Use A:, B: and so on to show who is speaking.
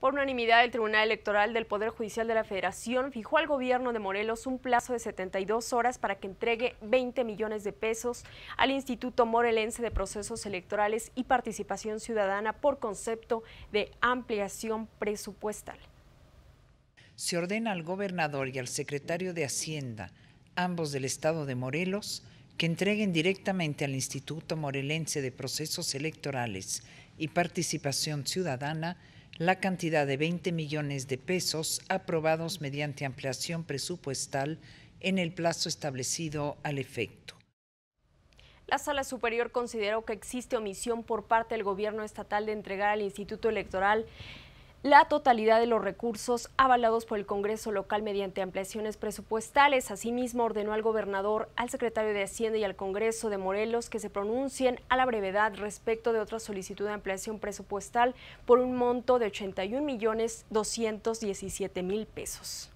A: Por unanimidad, el Tribunal Electoral del Poder Judicial de la Federación fijó al gobierno de Morelos un plazo de 72 horas para que entregue 20 millones de pesos al Instituto Morelense de Procesos Electorales y Participación Ciudadana por concepto de ampliación presupuestal.
B: Se ordena al gobernador y al secretario de Hacienda, ambos del Estado de Morelos, que entreguen directamente al Instituto Morelense de Procesos Electorales y Participación Ciudadana la cantidad de 20 millones de pesos aprobados mediante ampliación presupuestal en el plazo establecido al efecto.
A: La Sala Superior consideró que existe omisión por parte del gobierno estatal de entregar al Instituto Electoral la totalidad de los recursos avalados por el Congreso local mediante ampliaciones presupuestales. Asimismo, ordenó al gobernador, al secretario de Hacienda y al Congreso de Morelos que se pronuncien a la brevedad respecto de otra solicitud de ampliación presupuestal por un monto de 81 millones 217 mil pesos.